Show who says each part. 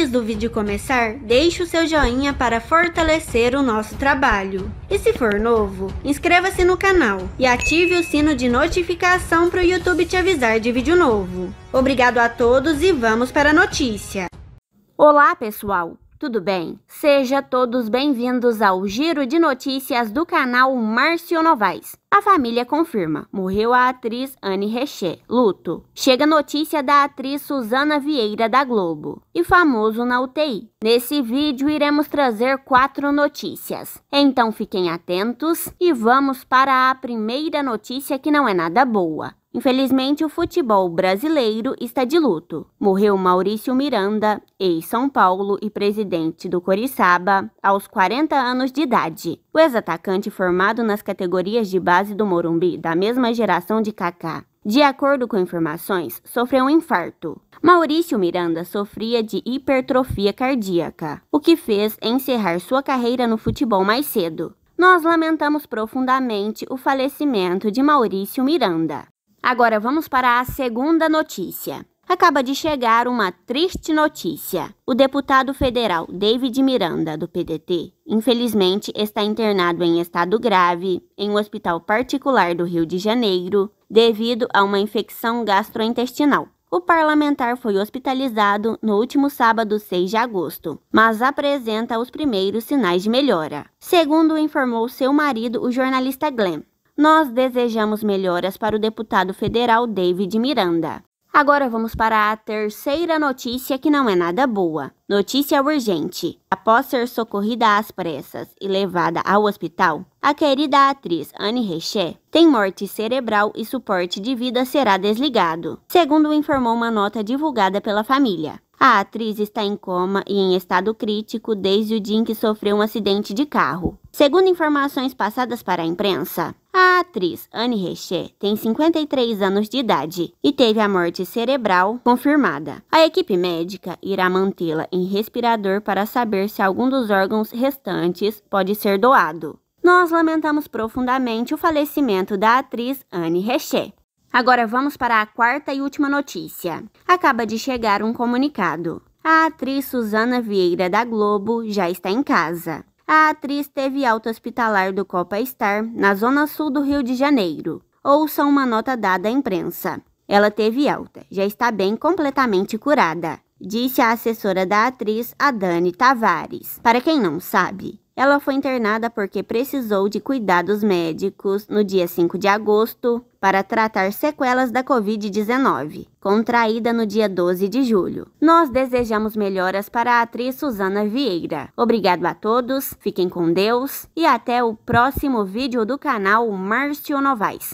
Speaker 1: Antes do vídeo começar, deixe o seu joinha para fortalecer o nosso trabalho. E se for novo, inscreva-se no canal e ative o sino de notificação para o YouTube te avisar de vídeo novo. Obrigado a todos e vamos para a notícia. Olá, pessoal! Tudo bem? Seja todos bem-vindos ao Giro de Notícias do canal Márcio Novaes. A família confirma: morreu a atriz Anne Recher. Luto. Chega notícia da atriz Suzana Vieira da Globo e famoso na UTI. Nesse vídeo iremos trazer quatro notícias. Então fiquem atentos e vamos para a primeira notícia que não é nada boa. Infelizmente, o futebol brasileiro está de luto. Morreu Maurício Miranda, ex-São Paulo e presidente do Coriçaba, aos 40 anos de idade. O ex-atacante formado nas categorias de base do Morumbi, da mesma geração de Kaká. De acordo com informações, sofreu um infarto. Maurício Miranda sofria de hipertrofia cardíaca, o que fez encerrar sua carreira no futebol mais cedo. Nós lamentamos profundamente o falecimento de Maurício Miranda. Agora vamos para a segunda notícia. Acaba de chegar uma triste notícia. O deputado federal David Miranda, do PDT, infelizmente está internado em estado grave em um hospital particular do Rio de Janeiro devido a uma infecção gastrointestinal. O parlamentar foi hospitalizado no último sábado, 6 de agosto, mas apresenta os primeiros sinais de melhora, segundo informou seu marido, o jornalista Glenn. Nós desejamos melhoras para o deputado federal David Miranda. Agora vamos para a terceira notícia que não é nada boa. Notícia urgente. Após ser socorrida às pressas e levada ao hospital, a querida atriz Anne Reché tem morte cerebral e suporte de vida será desligado, segundo informou uma nota divulgada pela família. A atriz está em coma e em estado crítico desde o dia em que sofreu um acidente de carro. Segundo informações passadas para a imprensa, a atriz Anne Reche tem 53 anos de idade e teve a morte cerebral confirmada. A equipe médica irá mantê-la em respirador para saber se algum dos órgãos restantes pode ser doado. Nós lamentamos profundamente o falecimento da atriz Anne Reche. Agora vamos para a quarta e última notícia. Acaba de chegar um comunicado. A atriz Suzana Vieira da Globo já está em casa. A atriz teve alta hospitalar do Copa Star na zona sul do Rio de Janeiro. Ouça uma nota dada à imprensa. Ela teve alta, já está bem completamente curada, disse a assessora da atriz, a Dani Tavares. Para quem não sabe, ela foi internada porque precisou de cuidados médicos no dia 5 de agosto para tratar sequelas da Covid-19, contraída no dia 12 de julho. Nós desejamos melhoras para a atriz Suzana Vieira. Obrigado a todos, fiquem com Deus e até o próximo vídeo do canal Márcio Novaes.